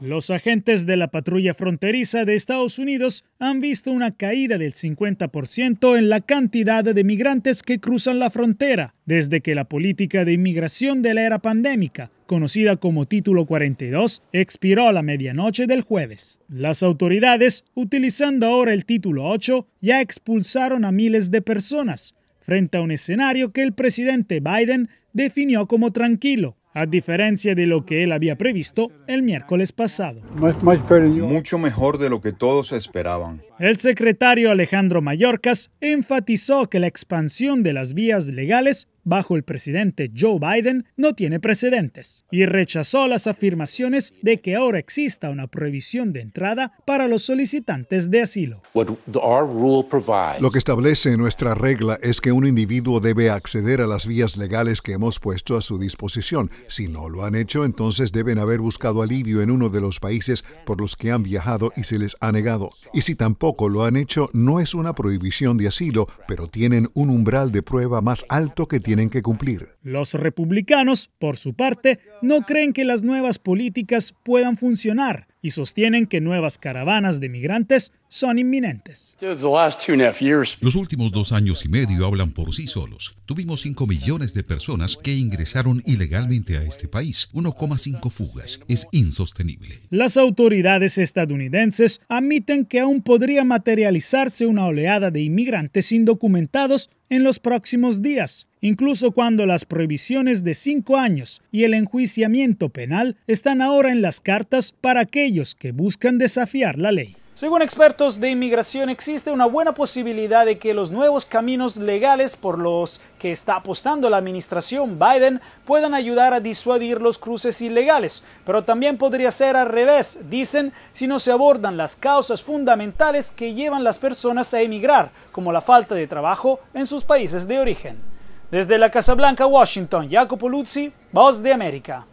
Los agentes de la patrulla fronteriza de Estados Unidos han visto una caída del 50% en la cantidad de migrantes que cruzan la frontera desde que la política de inmigración de la era pandémica, conocida como Título 42, expiró a la medianoche del jueves. Las autoridades, utilizando ahora el Título 8, ya expulsaron a miles de personas, frente a un escenario que el presidente Biden definió como tranquilo a diferencia de lo que él había previsto el miércoles pasado. Mucho mejor de lo que todos esperaban. El secretario Alejandro Mallorcas enfatizó que la expansión de las vías legales bajo el presidente Joe Biden no tiene precedentes y rechazó las afirmaciones de que ahora exista una prohibición de entrada para los solicitantes de asilo. Lo que establece nuestra regla es que un individuo debe acceder a las vías legales que hemos puesto a su disposición. Si no lo han hecho, entonces deben haber buscado alivio en uno de los países por los que han viajado y se les ha negado. Y si tampoco lo han hecho, no es una prohibición de asilo, pero tienen un umbral de prueba más alto que tiene tienen que cumplir. Los republicanos, por su parte, no creen que las nuevas políticas puedan funcionar y sostienen que nuevas caravanas de migrantes son inminentes. Los últimos dos años y medio hablan por sí solos. Tuvimos 5 millones de personas que ingresaron ilegalmente a este país, 1,5 fugas. Es insostenible. Las autoridades estadounidenses admiten que aún podría materializarse una oleada de inmigrantes indocumentados en los próximos días, incluso cuando las prohibiciones de cinco años y el enjuiciamiento penal están ahora en las cartas para aquellos que buscan desafiar la ley. Según expertos de inmigración, existe una buena posibilidad de que los nuevos caminos legales por los que está apostando la administración Biden puedan ayudar a disuadir los cruces ilegales, pero también podría ser al revés, dicen, si no se abordan las causas fundamentales que llevan las personas a emigrar, como la falta de trabajo en sus países de origen. Desde la Casa Blanca, Washington, Jacopo Luzzi, Boss de America.